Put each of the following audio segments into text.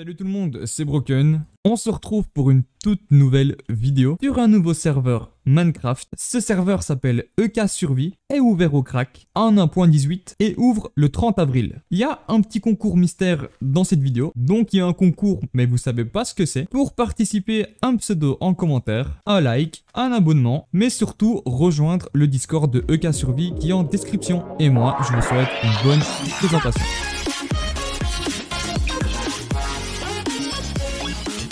Salut tout le monde, c'est Broken. On se retrouve pour une toute nouvelle vidéo sur un nouveau serveur Minecraft. Ce serveur s'appelle EK Survie, est ouvert au crack en 1.18 et ouvre le 30 avril. Il y a un petit concours mystère dans cette vidéo, donc il y a un concours mais vous savez pas ce que c'est. Pour participer, un pseudo en commentaire, un like, un abonnement, mais surtout rejoindre le Discord de EK Survie qui est en description. Et moi, je vous souhaite une bonne présentation.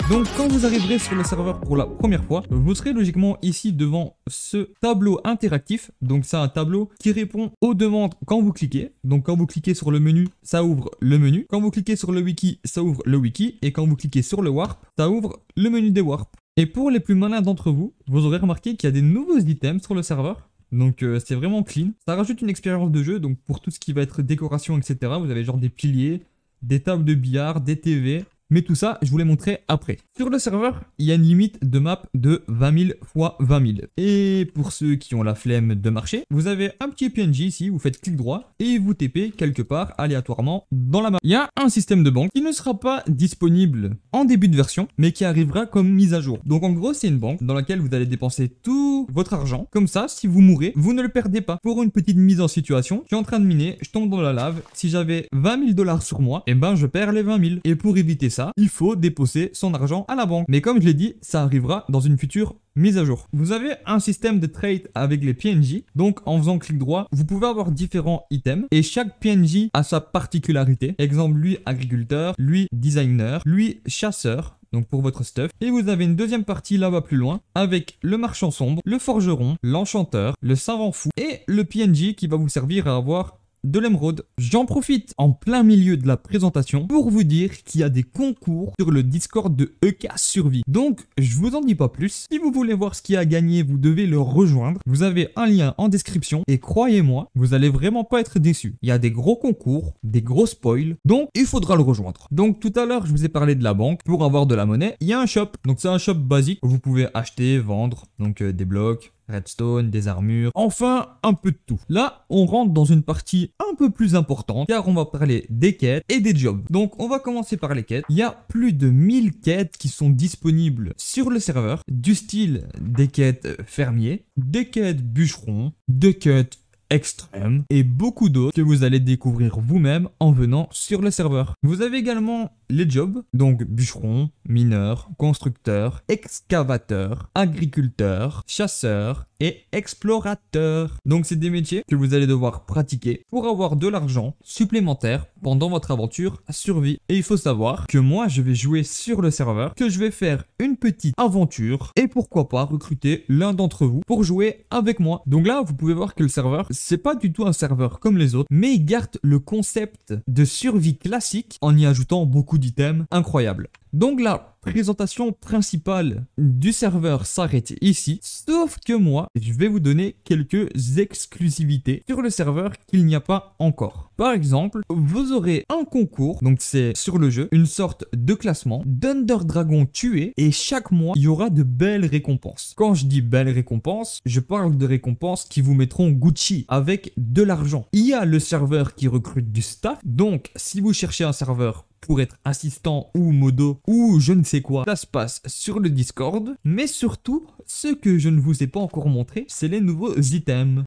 Donc quand vous arriverez sur le serveur pour la première fois, vous serez logiquement ici devant ce tableau interactif. Donc c'est un tableau qui répond aux demandes quand vous cliquez. Donc quand vous cliquez sur le menu, ça ouvre le menu. Quand vous cliquez sur le wiki, ça ouvre le wiki. Et quand vous cliquez sur le warp, ça ouvre le menu des warps. Et pour les plus malins d'entre vous, vous aurez remarqué qu'il y a des nouveaux items sur le serveur. Donc euh, c'est vraiment clean. Ça rajoute une expérience de jeu. Donc pour tout ce qui va être décoration, etc. Vous avez genre des piliers, des tables de billard, des TV, mais tout ça, je vous montrer après. Sur le serveur, il y a une limite de map de 20 000 x 20 000. Et pour ceux qui ont la flemme de marcher, vous avez un petit PNJ ici, vous faites clic droit et vous TP quelque part aléatoirement dans la map. Il y a un système de banque qui ne sera pas disponible en début de version, mais qui arrivera comme mise à jour. Donc en gros, c'est une banque dans laquelle vous allez dépenser tout votre argent. Comme ça, si vous mourrez, vous ne le perdez pas. Pour une petite mise en situation, je suis en train de miner, je tombe dans la lave. Si j'avais 20 000 dollars sur moi, et eh ben je perds les 20 000. Et pour éviter ça, il faut déposer son argent à la banque. Mais comme je l'ai dit, ça arrivera dans une future mise à jour. Vous avez un système de trade avec les PNJ. Donc en faisant clic droit, vous pouvez avoir différents items et chaque PNJ a sa particularité. Exemple, lui agriculteur, lui designer, lui chasseur, donc pour votre stuff. Et vous avez une deuxième partie là-bas plus loin, avec le marchand sombre, le forgeron, l'enchanteur, le savant fou et le PNJ qui va vous servir à avoir de l'émeraude. J'en profite en plein milieu de la présentation pour vous dire qu'il y a des concours sur le Discord de EK Survie. Donc, je vous en dis pas plus. Si vous voulez voir ce qui a gagné, vous devez le rejoindre. Vous avez un lien en description et croyez-moi, vous allez vraiment pas être déçu Il y a des gros concours, des gros spoils, donc il faudra le rejoindre. Donc, tout à l'heure, je vous ai parlé de la banque. Pour avoir de la monnaie, il y a un shop. Donc, c'est un shop basique où vous pouvez acheter, vendre, donc euh, des blocs, redstone, des armures, enfin un peu de tout. Là, on rentre dans une partie un peu plus importante car on va parler des quêtes et des jobs. Donc on va commencer par les quêtes. Il y a plus de 1000 quêtes qui sont disponibles sur le serveur, du style des quêtes fermiers, des quêtes bûcherons, des quêtes extrême et beaucoup d'autres que vous allez découvrir vous-même en venant sur le serveur. Vous avez également les jobs, donc bûcheron, mineur, constructeur, excavateur, agriculteur, chasseur, et explorateur. Donc c'est des métiers que vous allez devoir pratiquer pour avoir de l'argent supplémentaire pendant votre aventure à survie. Et il faut savoir que moi je vais jouer sur le serveur, que je vais faire une petite aventure et pourquoi pas recruter l'un d'entre vous pour jouer avec moi. Donc là vous pouvez voir que le serveur c'est pas du tout un serveur comme les autres mais il garde le concept de survie classique en y ajoutant beaucoup d'items incroyables. Donc là présentation principale du serveur s'arrête ici, sauf que moi, je vais vous donner quelques exclusivités sur le serveur qu'il n'y a pas encore. Par exemple, vous aurez un concours, donc c'est sur le jeu, une sorte de classement d'Under Dragon tué et chaque mois, il y aura de belles récompenses. Quand je dis belles récompenses, je parle de récompenses qui vous mettront Gucci avec de l'argent. Il y a le serveur qui recrute du staff, donc si vous cherchez un serveur pour être assistant ou modo ou je ne sais quoi, ça se passe sur le Discord. Mais surtout, ce que je ne vous ai pas encore montré, c'est les nouveaux items.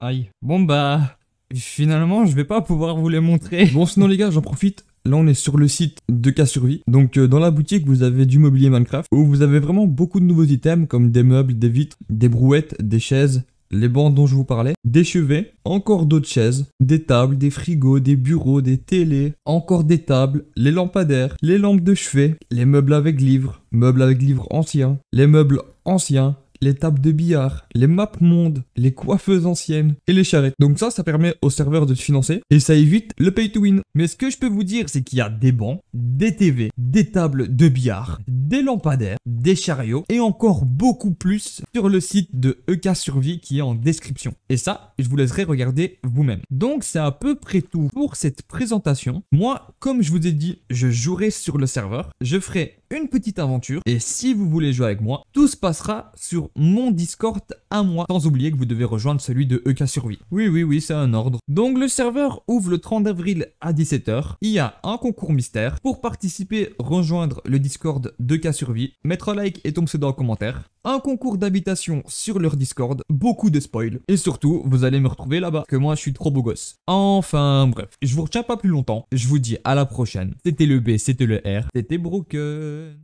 Aïe. Bon bah, finalement, je vais pas pouvoir vous les montrer. Bon, sinon les gars, j'en profite Là, on est sur le site de K Survie. Donc, euh, dans la boutique, vous avez du mobilier Minecraft où vous avez vraiment beaucoup de nouveaux items comme des meubles, des vitres, des brouettes, des chaises, les bancs dont je vous parlais, des chevets, encore d'autres chaises, des tables, des frigos, des bureaux, des télés, encore des tables, les lampadaires, les lampes de chevet, les meubles avec livres, meubles avec livres anciens, les meubles anciens, les tables de billard, les maps mondes, les coiffeuses anciennes et les charrettes. Donc ça, ça permet au serveur de se financer et ça évite le pay to win. Mais ce que je peux vous dire, c'est qu'il y a des bancs, des TV, des tables de billard, des lampadaires, des chariots et encore beaucoup plus sur le site de EK Survie qui est en description. Et ça, je vous laisserai regarder vous-même. Donc c'est à peu près tout pour cette présentation. Moi, comme je vous ai dit, je jouerai sur le serveur. Je ferai une petite aventure. Et si vous voulez jouer avec moi, tout se passera sur mon Discord à moi. Sans oublier que vous devez rejoindre celui de EK Survie. Oui, oui, oui, c'est un ordre. Donc le serveur ouvre le 30 avril à 17h. Il y a un concours mystère. Pour participer, rejoindre le Discord d'EK Survie, mettre un like et ton dans en commentaire un concours d'habitation sur leur Discord, beaucoup de spoils, et surtout, vous allez me retrouver là-bas, que moi je suis trop beau gosse. Enfin bref, je vous retiens pas plus longtemps, je vous dis à la prochaine. C'était le B, c'était le R, c'était Broken.